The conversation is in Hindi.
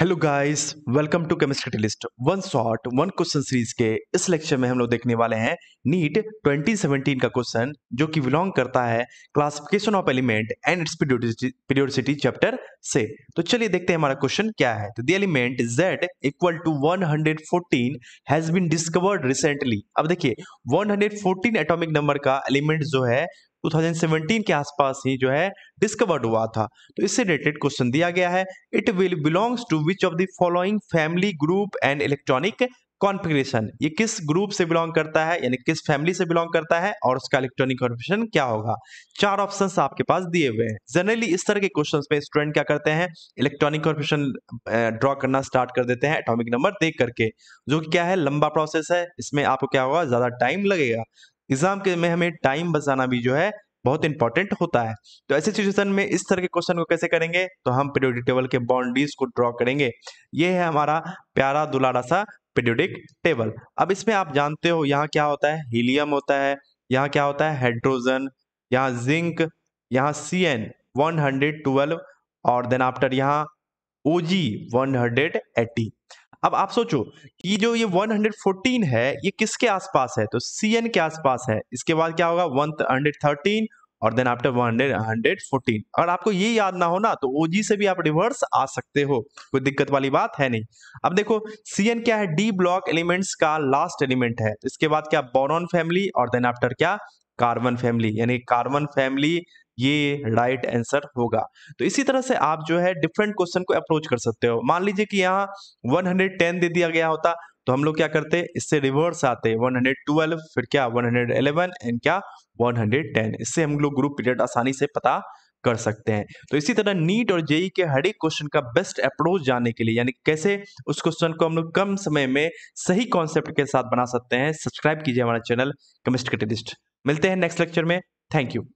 hello guys welcome to chemistry list one shot one question series के इस लेक्चर में हम लोग देखने वाले हैं नीट 2017 का क्वेश्चन जो कि बिलोंग करता है classification of element and its periodicity chapter से तो चलिए देखते हैं हमारा क्वेश्चन क्या है तो the element Z equal to fourteen has been discovered recently अब देखिए वन फोर्टीन एटॉमिक नंबर का एलिमेंट जो है 2017 के आसपास ही जो है डिस्कवर्ड हुआ था तो इससे रिलेटेड क्वेश्चन दिया गया है it will belongs to which of the following family group and electronic configuration ये किस ग्रुप से बिलोंग करता है यानी किस फैमिली से बिलोंग करता है और उसका इलेक्ट्रॉनिक कॉन्फ़िगरेशन क्या होगा चार ऑप्शंस आपके पास दिए हुए हैं जनरली इस तरह के क्वेश्चंस में स्टूडेंट क्या करते हैं इलेक्ट्रॉनिक कॉन्फ़िगरेशन ड्रॉ करना स्टार्ट कर देते हैं एटॉमिक नंबर देख करके जो कि क्या है लंबा प्रोसेस है इसमें आपको क्या होगा ज़्यादा टाइम लगेगा एग्जाम के में हमें टाइम बचाना भी जो है बहुत इंपॉर्टेंट होता है तो ऐसे सिचुएशन में इस तरह के क्वेश्चन को कैसे करेंगे तो हम पीरियोडिक टेबल के बाउंड्रीज को ड्रॉ करेंगे ये है हमारा प्यारा दुलारा सा पीरियोडिक टेबल अब इसमें आप जानते हो यहाँ क्या होता है हीलियम होता है यहाँ क्या होता है हाइड्रोजन यहाँ जिंक यहाँ C N one hundred twelve और देन आफ्टर यहाँ O G one hundred eighty अब आप सोचो कि जो ये 114 है ये किसके आसपास है तो सी एन के आसपास है इसके बाद क्या होगा 113 और देन आफ्टर 100 114 अगर आपको ये याद ना हो ना तो ओजी से भी आप रिवर्स आ सकते हो कोई दिक्कत वाली बात है नहीं अब देखो एन क्या है डी ब्लॉक एलिमेंट्स का लास्ट एलिमेंट है तो इसके बाद क्या बोरॉन फैमिली और देन आफ्टर क्या कार्बन फैमिली यानी कार्बन फैमिली ये राइट आंसर होगा तो इसी तरह से आप जो है डिफरेंट क्वेश्चन को अप्रोच कर सकते हो मान लीजिए कि यहाँ वन दे दिया गया होता तो हम लोग क्या करते इससे रिवर्स आते 112 फिर क्या 111 एंड क्या 110 इससे हम लोग ग्रुप पीरियड आसानी से पता कर सकते हैं तो इसी तरह नीट और जेई के हर एक क्वेश्चन का बेस्ट अप्रोच जानने के लिए यानी कैसे उस क्वेश्चन को हम लोग कम समय में सही कॉन्सेप्ट के साथ बना सकते हैं सब्सक्राइब कीजिए हमारा चैनल केमिस्ट मिलते हैं नेक्स्ट लेक्चर में थैंक यू